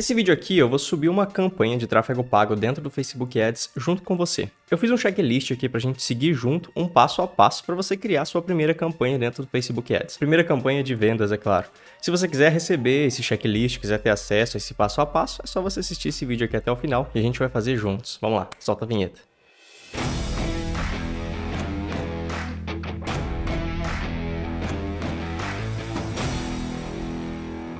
Nesse vídeo aqui eu vou subir uma campanha de tráfego pago dentro do Facebook Ads junto com você. Eu fiz um checklist aqui para a gente seguir junto, um passo a passo, para você criar sua primeira campanha dentro do Facebook Ads. Primeira campanha de vendas, é claro. Se você quiser receber esse checklist, quiser ter acesso a esse passo a passo, é só você assistir esse vídeo aqui até o final e a gente vai fazer juntos. Vamos lá, solta a vinheta.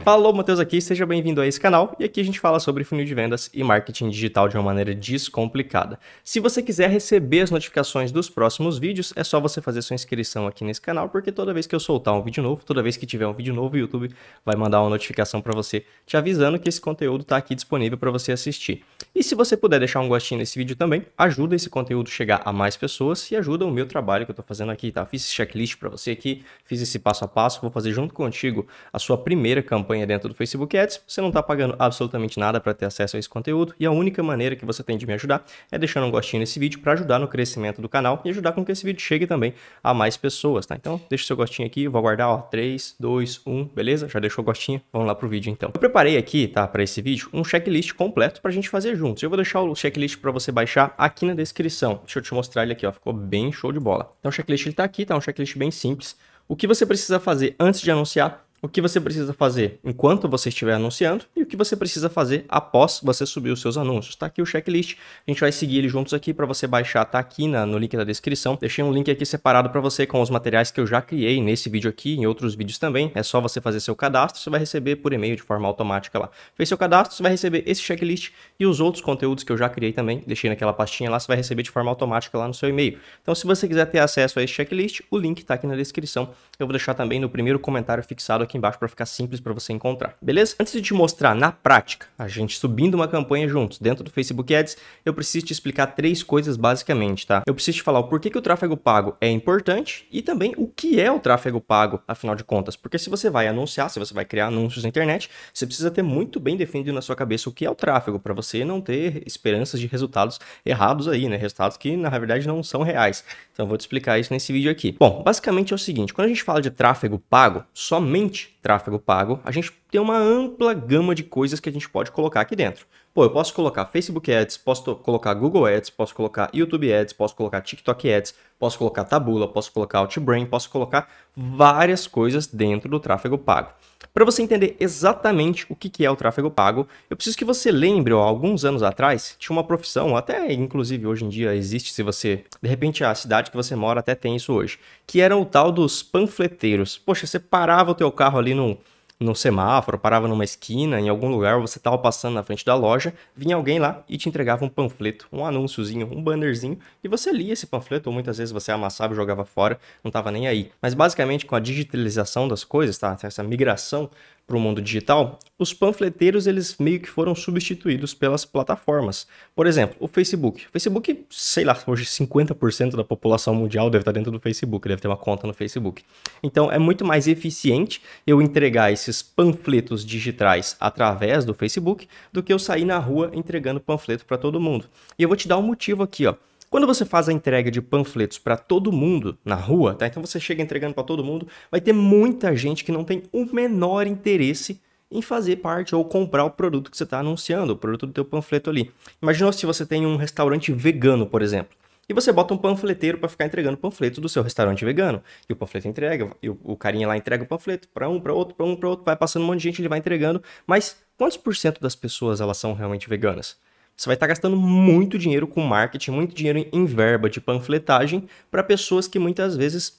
Falou, Matheus aqui, seja bem-vindo a esse canal e aqui a gente fala sobre funil de vendas e marketing digital de uma maneira descomplicada. Se você quiser receber as notificações dos próximos vídeos, é só você fazer sua inscrição aqui nesse canal, porque toda vez que eu soltar um vídeo novo, toda vez que tiver um vídeo novo, o YouTube vai mandar uma notificação para você te avisando que esse conteúdo está aqui disponível para você assistir. E se você puder deixar um gostinho nesse vídeo também, ajuda esse conteúdo chegar a mais pessoas e ajuda o meu trabalho que eu estou fazendo aqui, tá? Fiz esse checklist para você aqui, fiz esse passo a passo, vou fazer junto contigo a sua primeira campanha campanha dentro do Facebook Ads, você não está pagando absolutamente nada para ter acesso a esse conteúdo e a única maneira que você tem de me ajudar é deixando um gostinho nesse vídeo para ajudar no crescimento do canal e ajudar com que esse vídeo chegue também a mais pessoas, tá? Então, deixa o seu gostinho aqui, vou aguardar, ó, 3, 2, 1, beleza? Já deixou o gostinho? Vamos lá pro vídeo então. Eu preparei aqui, tá, para esse vídeo, um checklist completo para a gente fazer juntos. Eu vou deixar o checklist para você baixar aqui na descrição. Deixa eu te mostrar ele aqui, ó, ficou bem show de bola. Então, o checklist ele tá aqui, tá um checklist bem simples. O que você precisa fazer antes de anunciar o que você precisa fazer enquanto você estiver anunciando e o que você precisa fazer após você subir os seus anúncios. Tá aqui o checklist, a gente vai seguir ele juntos aqui para você baixar, tá aqui na, no link da descrição. Deixei um link aqui separado para você com os materiais que eu já criei nesse vídeo aqui, em outros vídeos também. É só você fazer seu cadastro, você vai receber por e-mail de forma automática lá. Fez seu cadastro, você vai receber esse checklist e os outros conteúdos que eu já criei também, deixei naquela pastinha lá, você vai receber de forma automática lá no seu e-mail. Então, se você quiser ter acesso a esse checklist, o link está aqui na descrição. Eu vou deixar também no primeiro comentário fixado aqui embaixo para ficar simples para você encontrar, beleza? Antes de te mostrar na prática, a gente subindo uma campanha juntos dentro do Facebook Ads, eu preciso te explicar três coisas basicamente, tá? Eu preciso te falar o porquê que o tráfego pago é importante e também o que é o tráfego pago, afinal de contas. Porque se você vai anunciar, se você vai criar anúncios na internet, você precisa ter muito bem definido na sua cabeça o que é o tráfego, para você não ter esperanças de resultados errados aí, né? Resultados que na verdade não são reais. Então eu vou te explicar isso nesse vídeo aqui. Bom, basicamente é o seguinte, quando a gente fala fala de tráfego pago, somente tráfego pago, a gente tem uma ampla gama de coisas que a gente pode colocar aqui dentro. Pô, eu posso colocar Facebook Ads, posso colocar Google Ads, posso colocar YouTube Ads, posso colocar TikTok Ads, posso colocar Tabula, posso colocar Outbrain, posso colocar várias coisas dentro do tráfego pago. Para você entender exatamente o que é o tráfego pago, eu preciso que você lembre, ó, alguns anos atrás, tinha uma profissão, até inclusive hoje em dia existe, se você, de repente a cidade que você mora até tem isso hoje, que era o tal dos panfleteiros. Poxa, você parava o teu carro ali num no semáforo, parava numa esquina, em algum lugar, você estava passando na frente da loja, vinha alguém lá e te entregava um panfleto, um anúnciozinho, um bannerzinho, e você lia esse panfleto, ou muitas vezes você amassava e jogava fora, não estava nem aí. Mas basicamente com a digitalização das coisas, tá? Essa migração para o mundo digital, os panfleteiros eles meio que foram substituídos pelas plataformas. Por exemplo, o Facebook. O Facebook, sei lá, hoje 50% da população mundial deve estar dentro do Facebook, deve ter uma conta no Facebook. Então é muito mais eficiente eu entregar esses panfletos digitais através do Facebook do que eu sair na rua entregando panfleto para todo mundo. E eu vou te dar um motivo aqui, ó. Quando você faz a entrega de panfletos para todo mundo na rua, tá? Então você chega entregando para todo mundo, vai ter muita gente que não tem o menor interesse em fazer parte ou comprar o produto que você está anunciando, o produto do teu panfleto ali. Imagina se você tem um restaurante vegano, por exemplo e você bota um panfleteiro para ficar entregando panfletos do seu restaurante vegano. E o panfleto entrega, e o, o carinha lá entrega o panfleto para um, para outro, para um, para outro, vai passando um monte de gente, ele vai entregando. Mas quantos por cento das pessoas elas são realmente veganas? Você vai estar gastando muito dinheiro com marketing, muito dinheiro em verba de panfletagem para pessoas que muitas vezes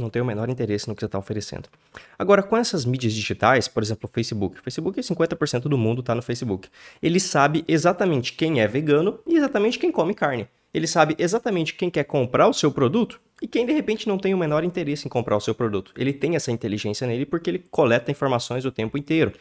não tem o menor interesse no que você está oferecendo. Agora, com essas mídias digitais, por exemplo, o Facebook. O Facebook, 50% do mundo está no Facebook. Ele sabe exatamente quem é vegano e exatamente quem come carne ele sabe exatamente quem quer comprar o seu produto e quem de repente não tem o menor interesse em comprar o seu produto. Ele tem essa inteligência nele porque ele coleta informações o tempo inteiro.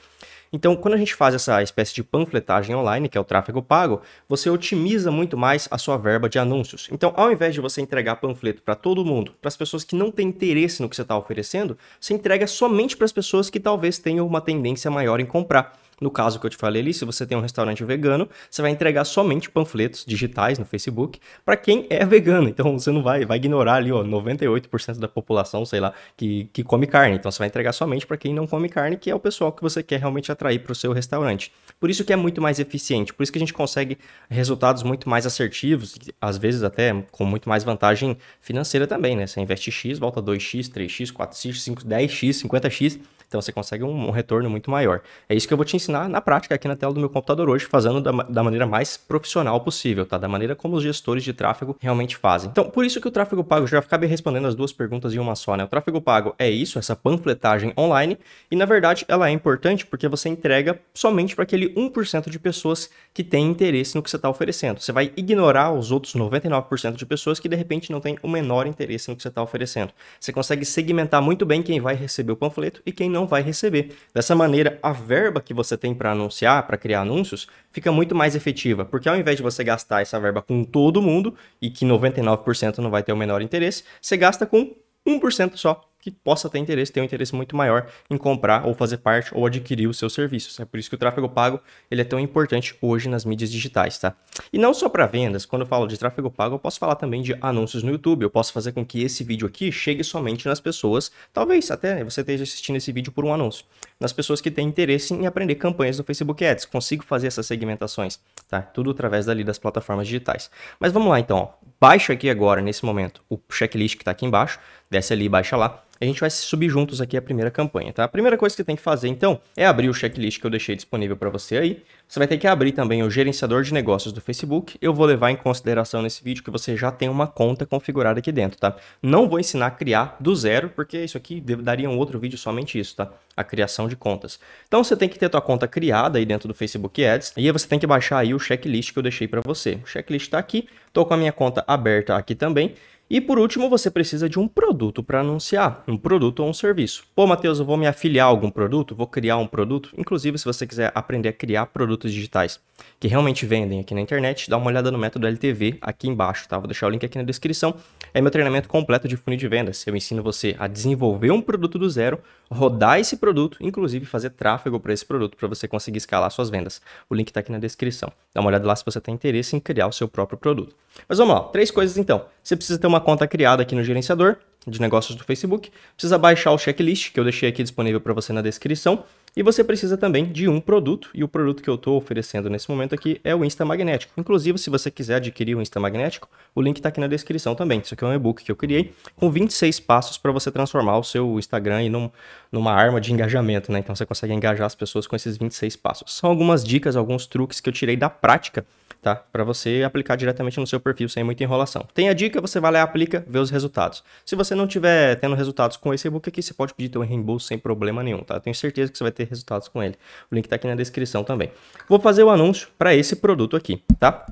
Então, quando a gente faz essa espécie de panfletagem online, que é o tráfego pago, você otimiza muito mais a sua verba de anúncios. Então, ao invés de você entregar panfleto para todo mundo, para as pessoas que não têm interesse no que você está oferecendo, você entrega somente para as pessoas que talvez tenham uma tendência maior em comprar. No caso que eu te falei ali, se você tem um restaurante vegano, você vai entregar somente panfletos digitais no Facebook para quem é vegano. Então você não vai, vai ignorar ali, ó, 98% da população, sei lá, que, que come carne. Então você vai entregar somente para quem não come carne, que é o pessoal que você quer realmente atrair para o seu restaurante. Por isso que é muito mais eficiente, por isso que a gente consegue resultados muito mais assertivos, às vezes até com muito mais vantagem financeira também, né? Você investe X, volta 2x, 3x, 4x, 5, 10x, 50x então você consegue um, um, retorno muito maior. É isso que eu vou te ensinar na prática aqui na tela do meu computador hoje, fazendo da, da maneira mais profissional possível, tá? Da maneira como os gestores de tráfego realmente fazem. Então, por isso que o tráfego pago, já acabei respondendo as duas perguntas em uma só, né? O tráfego pago é isso, essa panfletagem online, e na verdade ela é importante porque você entrega somente para aquele 1% de pessoas que tem interesse no que você está oferecendo. Você vai ignorar os outros 99% de pessoas que de repente não tem o menor interesse no que você está oferecendo. Você consegue segmentar muito bem quem vai receber o panfleto e quem não não vai receber. Dessa maneira, a verba que você tem para anunciar, para criar anúncios, fica muito mais efetiva, porque ao invés de você gastar essa verba com todo mundo e que 99% não vai ter o menor interesse, você gasta com 1% só que possa ter interesse, ter um interesse muito maior em comprar ou fazer parte ou adquirir os seus serviços. É por isso que o tráfego pago ele é tão importante hoje nas mídias digitais, tá? E não só para vendas, quando eu falo de tráfego pago, eu posso falar também de anúncios no YouTube. Eu posso fazer com que esse vídeo aqui chegue somente nas pessoas, talvez até né, você esteja assistindo esse vídeo por um anúncio, nas pessoas que têm interesse em aprender campanhas no Facebook Ads. Consigo fazer essas segmentações, tá? Tudo através dali das plataformas digitais. Mas vamos lá então, ó. baixa aqui agora, nesse momento, o checklist que está aqui embaixo, desce ali e baixa lá a gente vai subir juntos aqui a primeira campanha, tá? A primeira coisa que você tem que fazer, então, é abrir o checklist que eu deixei disponível para você aí. Você vai ter que abrir também o gerenciador de negócios do Facebook. Eu vou levar em consideração nesse vídeo que você já tem uma conta configurada aqui dentro, tá? Não vou ensinar a criar do zero, porque isso aqui daria um outro vídeo somente isso, tá? A criação de contas. Então, você tem que ter sua conta criada aí dentro do Facebook Ads, e aí você tem que baixar aí o checklist que eu deixei para você. O checklist está aqui, estou com a minha conta aberta aqui também, e por último, você precisa de um produto para anunciar, um produto ou um serviço. Pô, Matheus, eu vou me afiliar a algum produto, vou criar um produto. Inclusive, se você quiser aprender a criar produtos digitais que realmente vendem aqui na internet, dá uma olhada no método LTV aqui embaixo, tá? Vou deixar o link aqui na descrição. É meu treinamento completo de funil de vendas. Eu ensino você a desenvolver um produto do zero, rodar esse produto, inclusive fazer tráfego para esse produto para você conseguir escalar suas vendas. O link está aqui na descrição. Dá uma olhada lá se você tem interesse em criar o seu próprio produto. Mas vamos lá, três coisas então. Você precisa ter uma conta criada aqui no gerenciador de negócios do Facebook, precisa baixar o checklist que eu deixei aqui disponível para você na descrição e você precisa também de um produto, e o produto que eu estou oferecendo nesse momento aqui é o Insta Magnético. Inclusive, se você quiser adquirir o Insta Magnético, o link está aqui na descrição também. Isso aqui é um e-book que eu criei com 26 passos para você transformar o seu Instagram em num, numa arma de engajamento, né? Então você consegue engajar as pessoas com esses 26 passos. São algumas dicas, alguns truques que eu tirei da prática tá? Para você aplicar diretamente no seu perfil sem muita enrolação. Tem a dica, você vai lá e aplica, vê os resultados. Se você não tiver tendo resultados com esse e-book aqui, você pode pedir teu reembolso sem problema nenhum, tá? Eu tenho certeza que você vai ter ter resultados com ele. O link está aqui na descrição também. Vou fazer o anúncio para esse produto aqui, tá?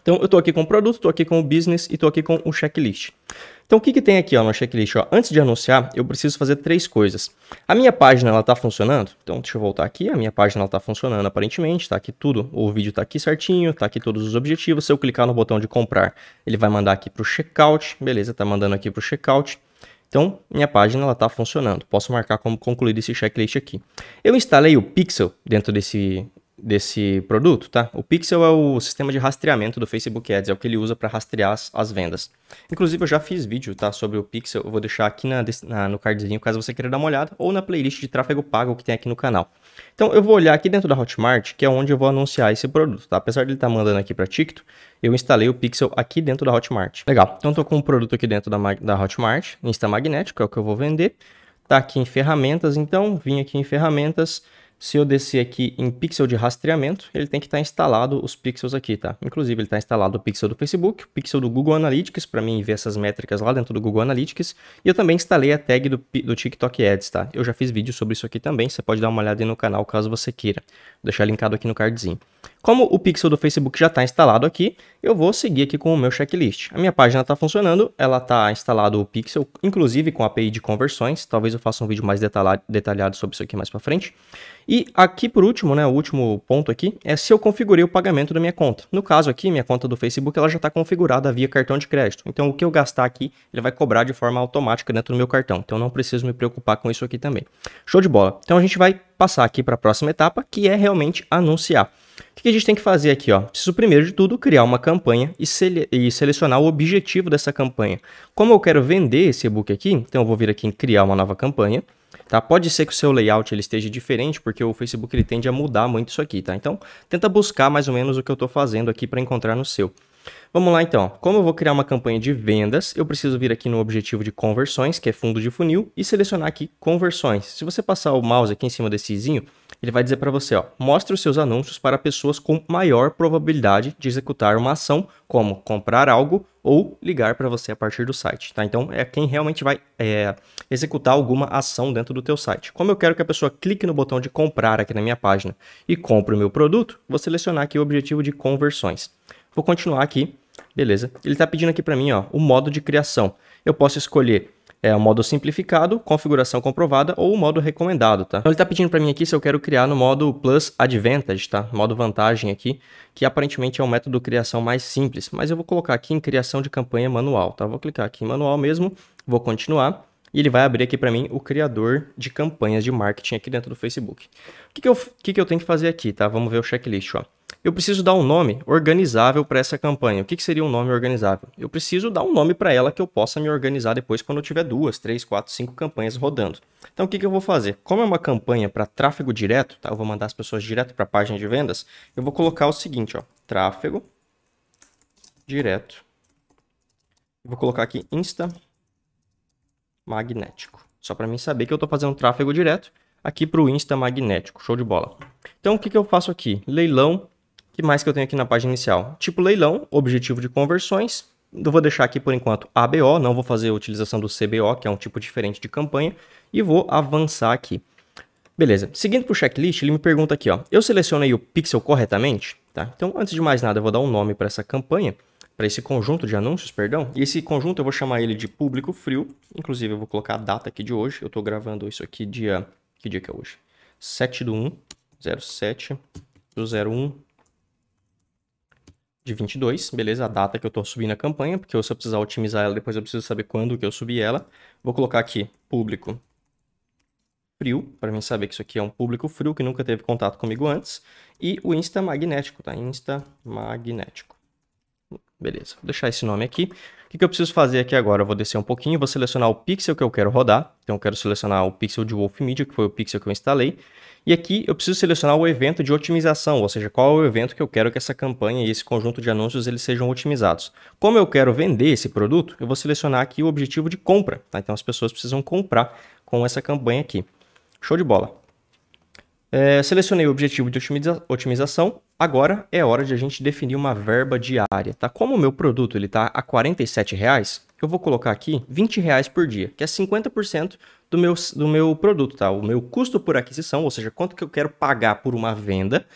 Então, eu estou aqui com o produto, estou aqui com o business e estou aqui com o checklist. Então, o que, que tem aqui ó, no checklist? Ó? Antes de anunciar, eu preciso fazer três coisas. A minha página está funcionando? Então, deixa eu voltar aqui. A minha página está funcionando aparentemente. Está aqui tudo. O vídeo está aqui certinho. Está aqui todos os objetivos. Se eu clicar no botão de comprar, ele vai mandar aqui para o checkout. Beleza, está mandando aqui para o checkout. Então, minha página está funcionando. Posso marcar como concluído esse checklist aqui. Eu instalei o Pixel dentro desse desse produto, tá? O Pixel é o sistema de rastreamento do Facebook Ads, é o que ele usa para rastrear as, as, vendas. Inclusive, eu já fiz vídeo, tá, sobre o Pixel, eu vou deixar aqui na, na, no cardzinho, caso você queira dar uma olhada, ou na playlist de tráfego pago que tem aqui no canal. Então, eu vou olhar aqui dentro da Hotmart, que é onde eu vou anunciar esse produto, tá? Apesar dele estar tá mandando aqui para Ticto, eu instalei o Pixel aqui dentro da Hotmart. Legal, então estou com um produto aqui dentro da, da Hotmart, Insta Magnético, é o que eu vou vender. Tá aqui em ferramentas, então, vim aqui em ferramentas, se eu descer aqui em pixel de rastreamento, ele tem que estar tá instalado os pixels aqui, tá? Inclusive, ele está instalado o pixel do Facebook, o pixel do Google Analytics, para mim ver essas métricas lá dentro do Google Analytics. E eu também instalei a tag do, do TikTok Ads, tá? Eu já fiz vídeo sobre isso aqui também, você pode dar uma olhada aí no canal caso você queira. Vou deixar linkado aqui no cardzinho. Como o pixel do Facebook já está instalado aqui, eu vou seguir aqui com o meu checklist. A minha página está funcionando, ela está instalado o pixel, inclusive com a API de conversões. Talvez eu faça um vídeo mais detalhado sobre isso aqui mais para frente. E aqui por último, né, o último ponto aqui, é se eu configurei o pagamento da minha conta. No caso aqui, minha conta do Facebook ela já está configurada via cartão de crédito. Então o que eu gastar aqui, ele vai cobrar de forma automática dentro do meu cartão. Então não preciso me preocupar com isso aqui também. Show de bola. Então a gente vai passar aqui para a próxima etapa, que é realmente anunciar. O que a gente tem que fazer aqui? Ó? Preciso, primeiro de tudo, criar uma campanha e, sele e selecionar o objetivo dessa campanha. Como eu quero vender esse e-book aqui, então eu vou vir aqui em criar uma nova campanha. Tá? Pode ser que o seu layout ele esteja diferente, porque o Facebook ele tende a mudar muito isso aqui. Tá? Então, tenta buscar mais ou menos o que eu estou fazendo aqui para encontrar no seu. Vamos lá então. Como eu vou criar uma campanha de vendas, eu preciso vir aqui no objetivo de conversões, que é fundo de funil, e selecionar aqui conversões. Se você passar o mouse aqui em cima desse zinho, ele vai dizer para você, ó, mostre os seus anúncios para pessoas com maior probabilidade de executar uma ação, como comprar algo ou ligar para você a partir do site, tá? Então é quem realmente vai é, executar alguma ação dentro do teu site. Como eu quero que a pessoa clique no botão de comprar aqui na minha página e compre o meu produto, vou selecionar aqui o objetivo de conversões. Vou continuar aqui, beleza. Ele está pedindo aqui para mim ó, o modo de criação. Eu posso escolher é, o modo simplificado, configuração comprovada ou o modo recomendado, tá? Então ele está pedindo para mim aqui se eu quero criar no modo Plus Advantage, tá? Modo vantagem aqui, que aparentemente é o método de criação mais simples, mas eu vou colocar aqui em criação de campanha manual, tá? Vou clicar aqui em manual mesmo, vou continuar. E ele vai abrir aqui para mim o criador de campanhas de marketing aqui dentro do Facebook. O que, que, eu, que, que eu tenho que fazer aqui, tá? Vamos ver o checklist, ó. Eu preciso dar um nome organizável para essa campanha. O que, que, seria um nome organizável? Eu preciso dar um nome para ela que eu possa me organizar depois quando eu tiver duas, três, quatro, cinco campanhas rodando. Então, o que, que eu vou fazer? Como é uma campanha para tráfego direto, tá? eu vou mandar as pessoas direto para a página de vendas, eu vou colocar o seguinte, ó, tráfego direto. vou colocar aqui Insta magnético. Só para mim saber que eu estou fazendo tráfego direto aqui para o Insta magnético. Show de bola. Então, o que, que eu faço aqui? Leilão. O que mais que eu tenho aqui na página inicial? Tipo leilão, objetivo de conversões. Eu vou deixar aqui por enquanto ABO, não vou fazer a utilização do CBO, que é um tipo diferente de campanha, e vou avançar aqui. Beleza, seguindo para o checklist, ele me pergunta aqui, ó, eu selecionei o pixel corretamente? Tá? Então, antes de mais nada, eu vou dar um nome para essa campanha para esse conjunto de anúncios, perdão. E esse conjunto eu vou chamar ele de público frio. Inclusive, eu vou colocar a data aqui de hoje. Eu estou gravando isso aqui dia. Que dia que é hoje? 7 do 1, 07 do 01 de 22, beleza? A data que eu estou subindo a campanha, porque eu, se eu precisar otimizar ela, depois eu preciso saber quando que eu subi ela. Vou colocar aqui público frio, para mim saber que isso aqui é um público frio que nunca teve contato comigo antes. E o Insta magnético, tá? Insta magnético. Beleza, vou deixar esse nome aqui. O que, que eu preciso fazer aqui agora? Eu vou descer um pouquinho, vou selecionar o pixel que eu quero rodar. Então eu quero selecionar o pixel de Wolf Media, que foi o pixel que eu instalei. E aqui eu preciso selecionar o evento de otimização, ou seja, qual é o evento que eu quero que essa campanha e esse conjunto de anúncios eles sejam otimizados. Como eu quero vender esse produto, eu vou selecionar aqui o objetivo de compra. Tá? Então as pessoas precisam comprar com essa campanha aqui. Show de bola. É, selecionei o objetivo de otimiza otimização. Agora é hora de a gente definir uma verba diária, tá? Como o meu produto ele está a R$ reais, eu vou colocar aqui R$ reais por dia, que é 50% do meu, do meu produto, tá? O meu custo por aquisição, ou seja, quanto que eu quero pagar por uma venda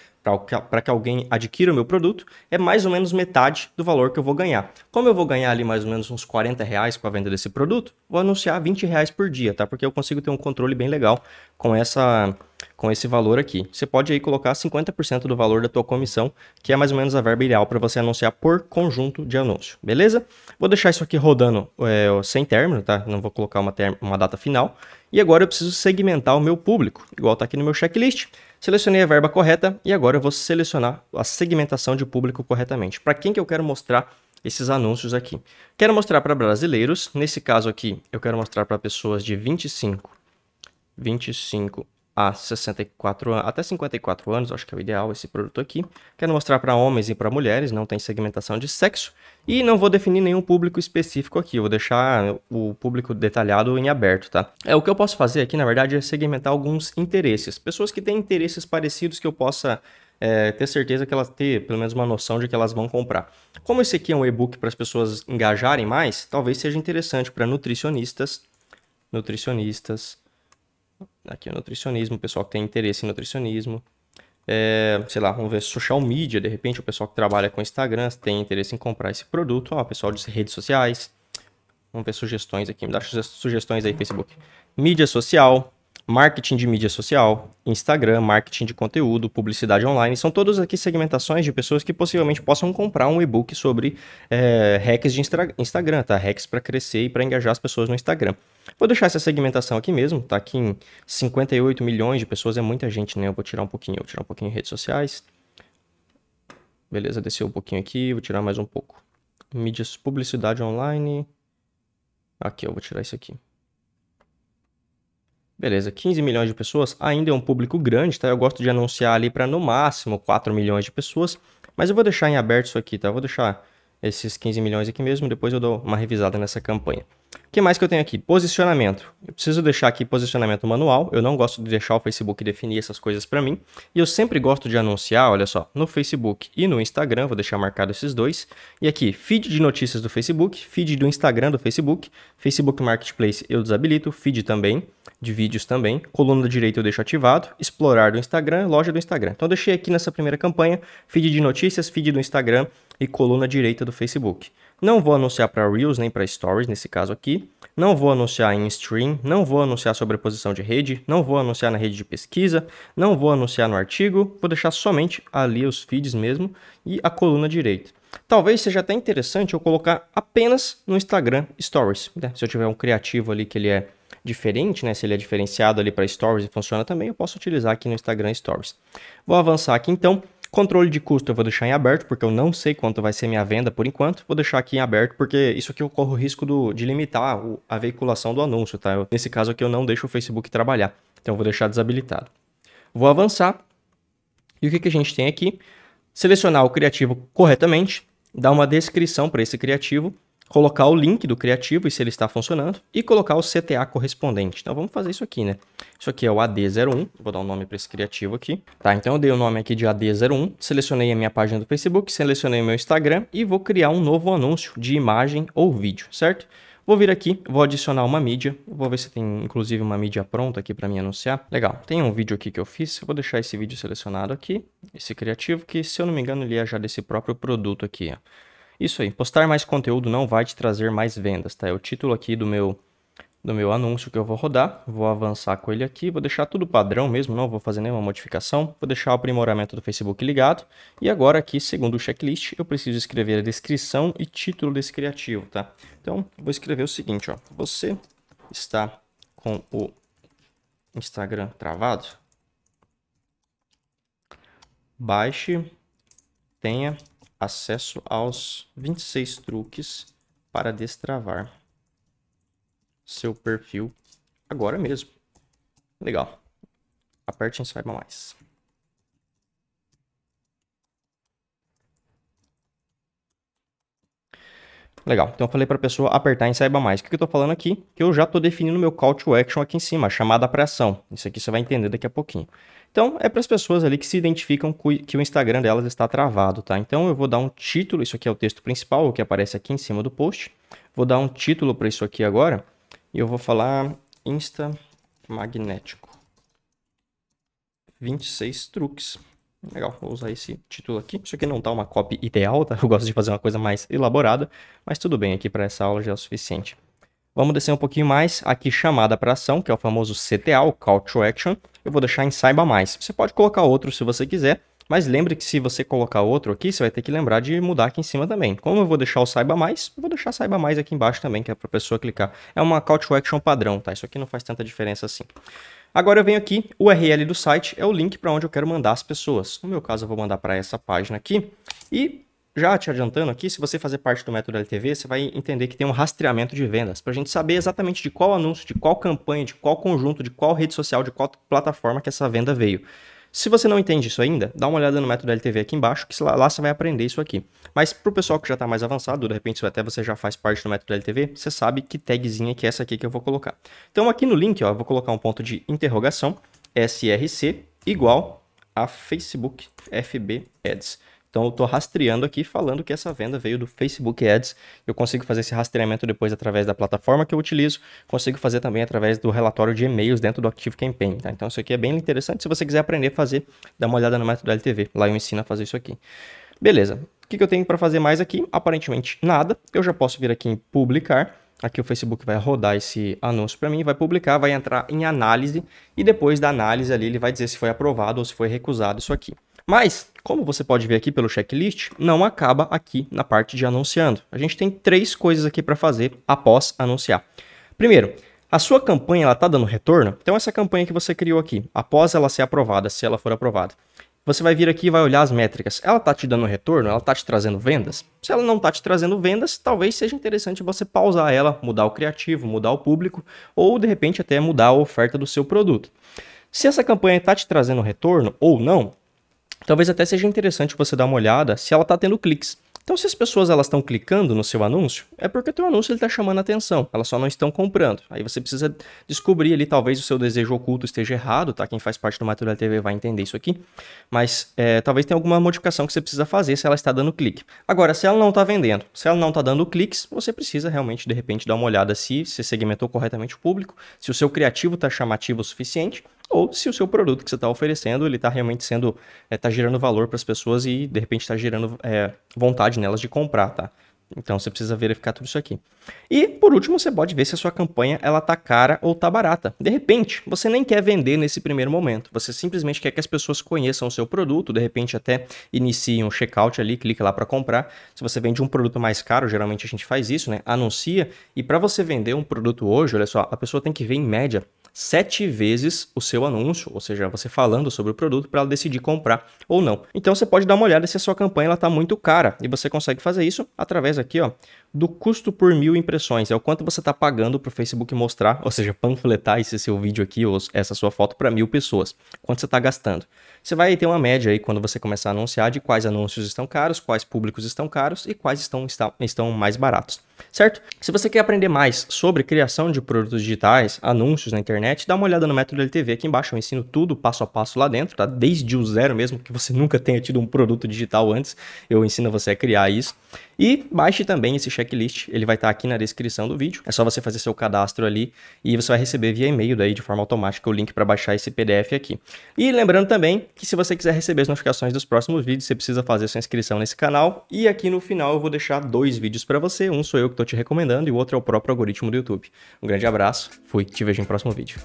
para que alguém adquira o meu produto, é mais ou menos metade do valor que eu vou ganhar. Como eu vou ganhar ali mais ou menos uns 40 reais com a venda desse produto, vou anunciar 20 reais por dia, tá? Porque eu consigo ter um controle bem legal com essa com esse valor aqui. Você pode aí colocar 50% do valor da tua comissão, que é mais ou menos a verba ideal para você anunciar por conjunto de anúncio, beleza? Vou deixar isso aqui rodando é, sem término, tá? Não vou colocar uma, uma data final. E agora eu preciso segmentar o meu público, igual tá aqui no meu checklist. Selecionei a verba correta e agora eu vou selecionar a segmentação de público corretamente. Para quem que eu quero mostrar esses anúncios aqui. Quero mostrar para brasileiros, nesse caso aqui, eu quero mostrar para pessoas de 25, 25 a 64 até 54 anos, acho que é o ideal esse produto aqui. Quero mostrar para homens e para mulheres, não tem segmentação de sexo e não vou definir nenhum público específico aqui, vou deixar o público detalhado em aberto, tá? É o que eu posso fazer aqui, na verdade, é segmentar alguns interesses, pessoas que têm interesses parecidos que eu possa é, ter certeza que elas ter pelo menos uma noção de que elas vão comprar. Como esse aqui é um e-book para as pessoas engajarem mais, talvez seja interessante para nutricionistas, nutricionistas Aqui é nutricionismo, o pessoal que tem interesse em nutricionismo. É, sei lá, vamos ver social media, de repente o pessoal que trabalha com Instagram tem interesse em comprar esse produto, ó, pessoal de redes sociais. Vamos ver sugestões aqui, me dá sugestões aí, Facebook. Mídia social, marketing de mídia social, Instagram, marketing de conteúdo, publicidade online. São todas aqui segmentações de pessoas que possivelmente possam comprar um e-book sobre é, hacks de Instagram, tá? Hacks para crescer e para engajar as pessoas no Instagram. Vou deixar essa segmentação aqui mesmo, tá? Aqui em 58 milhões de pessoas é muita gente, né? Eu vou tirar um pouquinho, vou tirar um pouquinho em redes sociais. Beleza, desceu um pouquinho aqui, vou tirar mais um pouco. Mídias, publicidade online. Aqui, eu vou tirar isso aqui. Beleza, 15 milhões de pessoas ainda é um público grande, tá? Eu gosto de anunciar ali para no máximo 4 milhões de pessoas, mas eu vou deixar em aberto isso aqui, tá? Eu vou deixar esses 15 milhões aqui mesmo, depois eu dou uma revisada nessa campanha. O que mais que eu tenho aqui? Posicionamento. Eu preciso deixar aqui posicionamento manual, eu não gosto de deixar o Facebook definir essas coisas para mim, e eu sempre gosto de anunciar, olha só, no Facebook e no Instagram, vou deixar marcado esses dois, e aqui, feed de notícias do Facebook, feed do Instagram do Facebook, Facebook Marketplace eu desabilito, feed também, de vídeos também, coluna da direita eu deixo ativado, explorar do Instagram, loja do Instagram. Então eu deixei aqui nessa primeira campanha, feed de notícias, feed do Instagram, e coluna direita do Facebook. Não vou anunciar para Reels nem para Stories nesse caso aqui. Não vou anunciar em Stream, não vou anunciar sobre posição de rede, não vou anunciar na rede de pesquisa, não vou anunciar no artigo, vou deixar somente ali os feeds mesmo e a coluna direita. Talvez seja até interessante eu colocar apenas no Instagram Stories. Né? Se eu tiver um criativo ali que ele é diferente, né? Se ele é diferenciado ali para Stories e funciona também, eu posso utilizar aqui no Instagram Stories. Vou avançar aqui então. Controle de custo eu vou deixar em aberto, porque eu não sei quanto vai ser minha venda por enquanto. Vou deixar aqui em aberto, porque isso aqui eu corro o risco do, de limitar a veiculação do anúncio, tá? Eu, nesse caso aqui eu não deixo o Facebook trabalhar, então eu vou deixar desabilitado. Vou avançar. E o que, que a gente tem aqui? Selecionar o criativo corretamente, dar uma descrição para esse criativo colocar o link do criativo e se ele está funcionando e colocar o CTA correspondente. Então vamos fazer isso aqui, né? Isso aqui é o AD01, vou dar um nome para esse criativo aqui. Tá, então eu dei o nome aqui de AD01, selecionei a minha página do Facebook, selecionei meu Instagram e vou criar um novo anúncio de imagem ou vídeo, certo? Vou vir aqui, vou adicionar uma mídia, vou ver se tem inclusive uma mídia pronta aqui para me anunciar. Legal, tem um vídeo aqui que eu fiz, eu vou deixar esse vídeo selecionado aqui, esse criativo, que se eu não me engano ele é já desse próprio produto aqui, ó. Isso aí, postar mais conteúdo não vai te trazer mais vendas, tá? É o título aqui do meu do meu anúncio que eu vou rodar, vou avançar com ele aqui, vou deixar tudo padrão mesmo, não vou fazer nenhuma modificação, vou deixar o aprimoramento do Facebook ligado, e agora aqui, segundo o checklist, eu preciso escrever a descrição e título desse criativo, tá? Então, vou escrever o seguinte, ó, você está com o Instagram travado? Baixe, tenha acesso aos 26 truques para destravar seu perfil agora mesmo. Legal. Aperte em saiba mais. Legal, então eu falei para a pessoa apertar em saiba mais. O que, que eu estou falando aqui? Que eu já estou definindo meu call to action aqui em cima, a chamada para ação. Isso aqui você vai entender daqui a pouquinho. Então, é para as pessoas ali que se identificam que o Instagram delas está travado, tá? Então, eu vou dar um título, isso aqui é o texto principal, o que aparece aqui em cima do post. Vou dar um título para isso aqui agora e eu vou falar Insta Magnético. 26 truques. Legal, vou usar esse título aqui. Isso aqui não tá uma copy ideal, tá? Eu gosto de fazer uma coisa mais elaborada, mas tudo bem aqui para essa aula já é o suficiente. Vamos descer um pouquinho mais, aqui chamada para ação, que é o famoso CTA, o Call to Action. Eu vou deixar em saiba mais. Você pode colocar outro se você quiser, mas lembre que se você colocar outro aqui, você vai ter que lembrar de mudar aqui em cima também. Como eu vou deixar o saiba mais, eu vou deixar saiba mais aqui embaixo também, que é para a pessoa clicar. É uma call to action padrão, tá? Isso aqui não faz tanta diferença assim. Agora eu venho aqui, o URL do site é o link para onde eu quero mandar as pessoas. No meu caso, eu vou mandar para essa página aqui. E já te adiantando aqui, se você fazer parte do método LTV, você vai entender que tem um rastreamento de vendas para a gente saber exatamente de qual anúncio, de qual campanha, de qual conjunto, de qual rede social, de qual plataforma que essa venda veio. Se você não entende isso ainda, dá uma olhada no método LTV aqui embaixo, que lá, você vai aprender isso aqui. Mas para o pessoal que já está mais avançado, de repente até você já faz parte do método LTV, você sabe que tagzinha que é essa aqui que eu vou colocar. Então aqui no link, ó, eu vou colocar um ponto de interrogação, src igual a Facebook FB Ads. Então eu estou rastreando aqui falando que essa venda veio do Facebook Ads. Eu consigo fazer esse rastreamento depois através da plataforma que eu utilizo, consigo fazer também através do relatório de e-mails dentro do Active Campaign, tá? Então isso aqui é bem interessante. Se você quiser aprender a fazer, dá uma olhada no método LTV. Lá eu ensino a fazer isso aqui. Beleza. O que, que eu tenho para fazer mais aqui? Aparentemente nada. Eu já posso vir aqui em publicar. Aqui o Facebook vai rodar esse anúncio para mim, vai publicar, vai entrar em análise e depois da análise ali ele vai dizer se foi aprovado ou se foi recusado isso aqui. Mas, como você pode ver aqui pelo checklist, não acaba aqui na parte de anunciando. A gente tem três coisas aqui para fazer após anunciar. Primeiro, a sua campanha está dando retorno? Então, essa campanha que você criou aqui, após ela ser aprovada, se ela for aprovada, você vai vir aqui e vai olhar as métricas. Ela está te dando retorno? Ela está te trazendo vendas? Se ela não está te trazendo vendas, talvez seja interessante você pausar ela, mudar o criativo, mudar o público ou de repente até mudar a oferta do seu produto. Se essa campanha está te trazendo retorno ou não, talvez até seja interessante você dar uma olhada se ela está tendo cliques. Então, se as pessoas elas estão clicando no seu anúncio, é porque o teu anúncio está chamando atenção, elas só não estão comprando. Aí você precisa descobrir ali, talvez o seu desejo oculto esteja errado, tá? Quem faz parte do Matura TV vai entender isso aqui. Mas é, talvez tenha alguma modificação que você precisa fazer se ela está dando clique. Agora, se ela não está vendendo, se ela não está dando cliques, você precisa realmente, de repente, dar uma olhada se você segmentou corretamente o público, se o seu criativo está chamativo o suficiente ou se o seu produto que você está oferecendo ele está realmente sendo está eh, é, gerando valor para as pessoas e de repente está gerando é, vontade nelas de comprar, tá? Então você precisa verificar tudo isso aqui. E por último, você pode ver se a sua campanha ela está cara ou está barata. De repente, você nem quer vender nesse primeiro momento. Você simplesmente quer que as pessoas conheçam o seu produto, de repente até inicie um checkout ali, clique lá para comprar. Se você vende um produto mais caro, geralmente a gente faz isso, né? Anuncia e para você vender um produto hoje, olha só, a pessoa tem que ver em média sete vezes o seu anúncio, ou seja, você falando sobre o produto para ela decidir comprar ou não. Então você pode dar uma olhada se a sua campanha está muito cara e você consegue fazer isso através aqui ó, do custo por mil impressões, é o quanto você está pagando para o Facebook mostrar, ou seja, panfletar esse seu vídeo aqui ou essa sua foto para mil pessoas, quanto você está gastando. Você vai ter uma média aí quando você começar a anunciar de quais anúncios estão caros, quais públicos estão caros e quais estão, estão mais baratos, certo? Se você quer aprender mais sobre criação de produtos digitais, anúncios na internet, dá uma olhada no Método LTV aqui embaixo, eu ensino tudo passo a passo lá dentro, tá? Desde o zero mesmo, que você nunca tenha tido um produto digital antes, eu ensino você a criar isso. E baixe também esse checklist, ele vai estar tá aqui na descrição do vídeo. É só você fazer seu cadastro ali e você vai receber via e-mail daí de forma automática o link para baixar esse PDF aqui. E lembrando também que se você quiser receber as notificações dos próximos vídeos, você precisa fazer sua inscrição nesse canal. E aqui no final eu vou deixar dois vídeos para você. Um sou eu que estou te recomendando e o outro é o próprio algoritmo do YouTube. Um grande abraço, fui, te vejo em próximo vídeo.